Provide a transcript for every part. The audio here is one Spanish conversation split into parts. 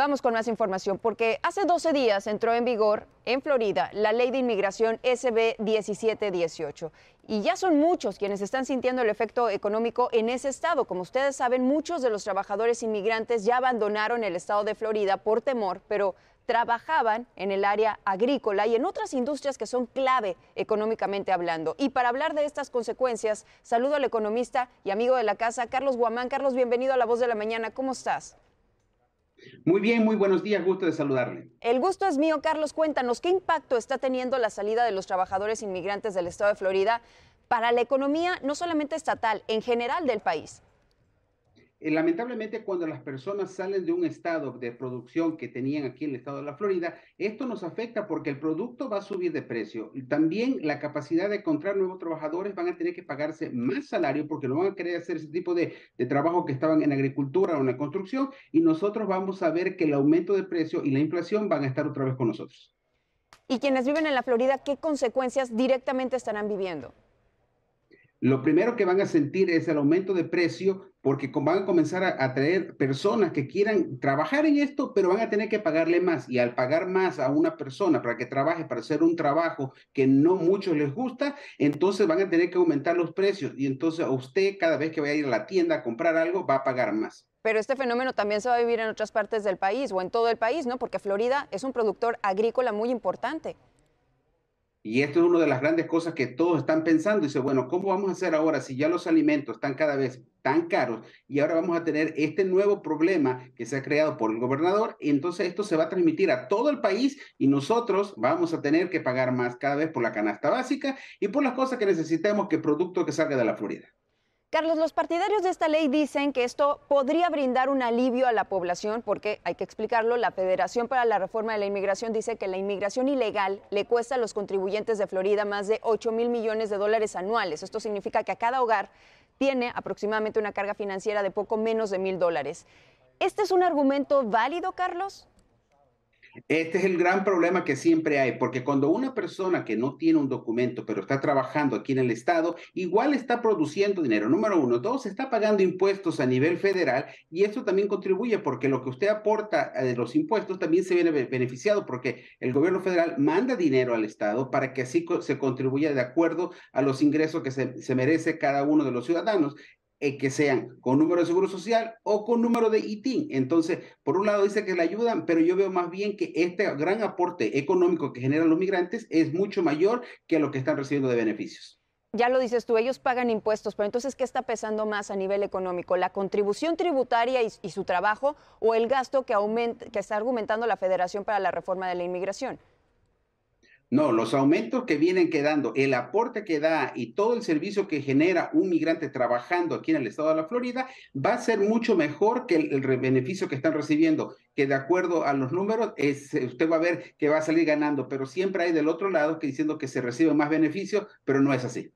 Vamos con más información, porque hace 12 días entró en vigor en Florida la ley de inmigración SB 1718. Y ya son muchos quienes están sintiendo el efecto económico en ese estado. Como ustedes saben, muchos de los trabajadores inmigrantes ya abandonaron el estado de Florida por temor, pero trabajaban en el área agrícola y en otras industrias que son clave económicamente hablando. Y para hablar de estas consecuencias, saludo al economista y amigo de la casa, Carlos Guamán. Carlos, bienvenido a La Voz de la Mañana. ¿Cómo estás? Muy bien, muy buenos días, gusto de saludarle. El gusto es mío, Carlos. Cuéntanos, ¿qué impacto está teniendo la salida de los trabajadores inmigrantes del estado de Florida para la economía, no solamente estatal, en general del país? Eh, lamentablemente cuando las personas salen de un estado de producción que tenían aquí en el estado de la Florida, esto nos afecta porque el producto va a subir de precio. También la capacidad de encontrar nuevos trabajadores van a tener que pagarse más salario porque no van a querer hacer ese tipo de, trabajo que estaban en agricultura o en la construcción y nosotros vamos a ver que el aumento de precio y la inflación van a estar otra vez con nosotros. Y quienes viven en la Florida, ¿qué consecuencias directamente estarán viviendo? lo primero que van a sentir es el aumento de precio porque van a comenzar a traer personas que quieran trabajar en esto, pero van a tener que pagarle más. Y al pagar más a una persona para que trabaje, para hacer un trabajo que no mucho les gusta, entonces van a tener que aumentar los precios. Y entonces usted cada vez que vaya a ir a la tienda a comprar algo, va a pagar más. Pero este fenómeno también se va a vivir en otras partes del país o en todo el país, ¿no? Porque Florida es un productor agrícola muy importante. Y esto es una de las grandes cosas que todos están pensando. Dice, bueno, ¿cómo vamos a hacer ahora si ya los alimentos están cada vez tan caros y ahora vamos a tener este nuevo problema que se ha creado por el gobernador? Entonces esto se va a transmitir a todo el país y nosotros vamos a tener que pagar más cada vez por la canasta básica y por las cosas que necesitemos que producto que salga de la Florida. Carlos, los partidarios de esta ley dicen que esto podría brindar un alivio a la población porque, hay que explicarlo, la Federación para la Reforma de la Inmigración dice que la inmigración ilegal le cuesta a los contribuyentes de Florida más de 8 mil millones de dólares anuales. Esto significa que a cada hogar tiene aproximadamente una carga financiera de poco menos de mil dólares. ¿Este es un argumento válido, Carlos? Este es el gran problema que siempre hay, porque cuando una persona que no tiene un documento, pero está trabajando aquí en el Estado, igual está produciendo dinero. Número uno, dos, está pagando impuestos a nivel federal y eso también contribuye porque lo que usted aporta eh, de los impuestos también se viene beneficiado porque el gobierno federal manda dinero al Estado para que así se contribuya de acuerdo a los ingresos que se, se merece cada uno de los ciudadanos. Eh, que sean con número de seguro social o con número de ITIN. Entonces, por un lado dice que le ayudan, pero yo veo más bien que este gran aporte económico que generan los migrantes es mucho mayor que lo que están recibiendo de beneficios. Ya lo dices tú, ellos pagan impuestos, pero entonces, ¿qué está pesando más a nivel económico? ¿La contribución tributaria y, y su trabajo o el gasto que, aumenta, que está argumentando la Federación para la Reforma de la Inmigración? No, los aumentos que vienen quedando, el aporte que da y todo el servicio que genera un migrante trabajando aquí en el estado de la Florida va a ser mucho mejor que el, beneficio que están recibiendo, que de acuerdo a los números es, eh, usted va a ver que va a salir ganando, pero siempre hay del otro lado que diciendo que se recibe más beneficio, pero no es así.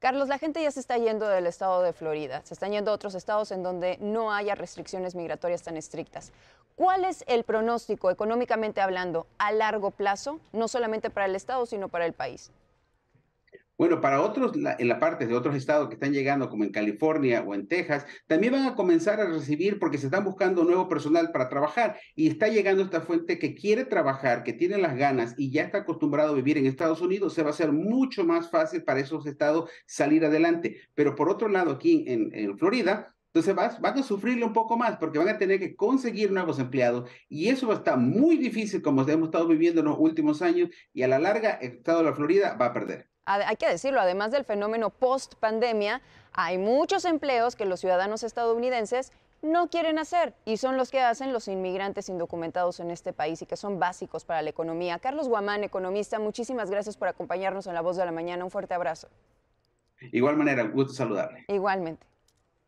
Carlos, la gente ya se está yendo del estado de Florida, se están yendo a otros estados en donde no haya restricciones migratorias tan estrictas. ¿Cuál es el pronóstico, económicamente hablando, a largo plazo, no solamente para el estado, sino para el país? Bueno, para otros, en la parte de otros estados que están llegando, como en California o en Texas, también van a comenzar a recibir porque se están buscando nuevo personal para trabajar y está llegando esta fuente que quiere trabajar, que tiene las ganas y ya está acostumbrado a vivir en Estados Unidos, se va a hacer mucho más fácil para esos estados salir adelante. Pero por otro lado, aquí en Florida, entonces van a sufrirle un poco más porque van a tener que conseguir nuevos empleados y eso va a estar muy difícil como hemos estado viviendo en los últimos años y a la larga el estado de la Florida va a perder. Hay que decirlo, además del fenómeno post pandemia, hay muchos empleos que los ciudadanos estadounidenses no quieren hacer y son los que hacen los inmigrantes indocumentados en este país y que son básicos para la economía. Carlos Guamán, economista, muchísimas gracias por acompañarnos en La Voz de la Mañana. Un fuerte abrazo. Igual manera, gusto saludarle. Igualmente.